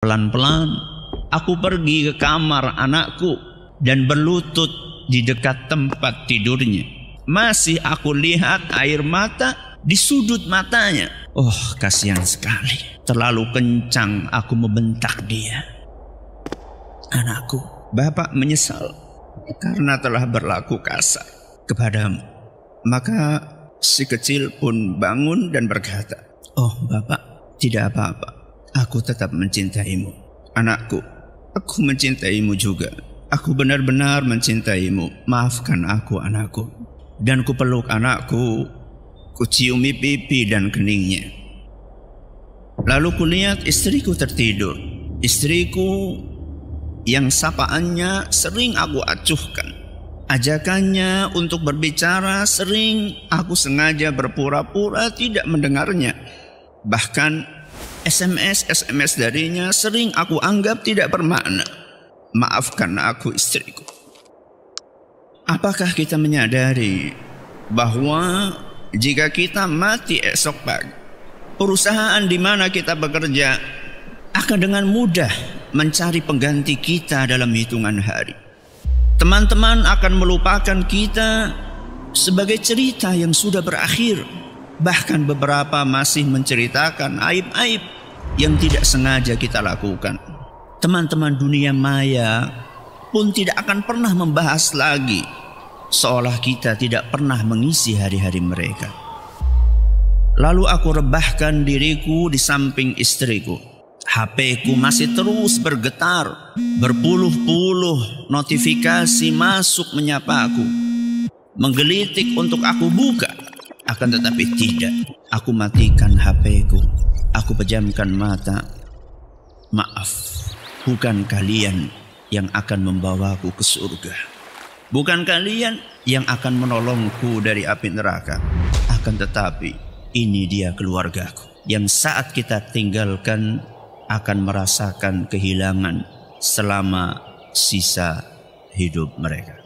Pelan-pelan aku pergi ke kamar anakku dan berlutut di dekat tempat tidurnya. Masih aku lihat air mata di sudut matanya. Oh, kasihan sekali. Terlalu kencang aku membentak dia. Anakku, Bapak menyesal karena telah berlaku kasar kepadamu. Maka si kecil pun bangun dan berkata, "Oh, Bapak, tidak apa-apa aku tetap mencintaimu. Anakku, aku mencintaimu juga. Aku benar-benar mencintaimu. Maafkan aku, anakku. Dan kupeluk anakku, kuciumi pipi dan keningnya. Lalu kulihat istriku tertidur. Istriku yang sapaannya sering aku acuhkan. Ajakannya untuk berbicara sering aku sengaja berpura-pura tidak mendengarnya. Bahkan SMS-SMS darinya sering aku anggap tidak bermakna. Maafkan aku istriku. Apakah kita menyadari bahwa jika kita mati esok pagi, perusahaan di mana kita bekerja akan dengan mudah mencari pengganti kita dalam hitungan hari. Teman-teman akan melupakan kita sebagai cerita yang sudah berakhir bahkan beberapa masih menceritakan aib-aib yang tidak sengaja kita lakukan. Teman-teman dunia maya pun tidak akan pernah membahas lagi seolah kita tidak pernah mengisi hari-hari mereka. Lalu aku rebahkan diriku di samping istriku. HP-ku masih terus bergetar, berpuluh-puluh notifikasi masuk menyapa aku menggelitik untuk aku buka akan tetapi tidak. Aku matikan HP-ku. Aku pejamkan mata. Maaf, bukan kalian yang akan membawaku ke surga. Bukan kalian yang akan menolongku dari api neraka. Akan tetapi, ini dia keluargaku. Yang saat kita tinggalkan akan merasakan kehilangan selama sisa hidup mereka.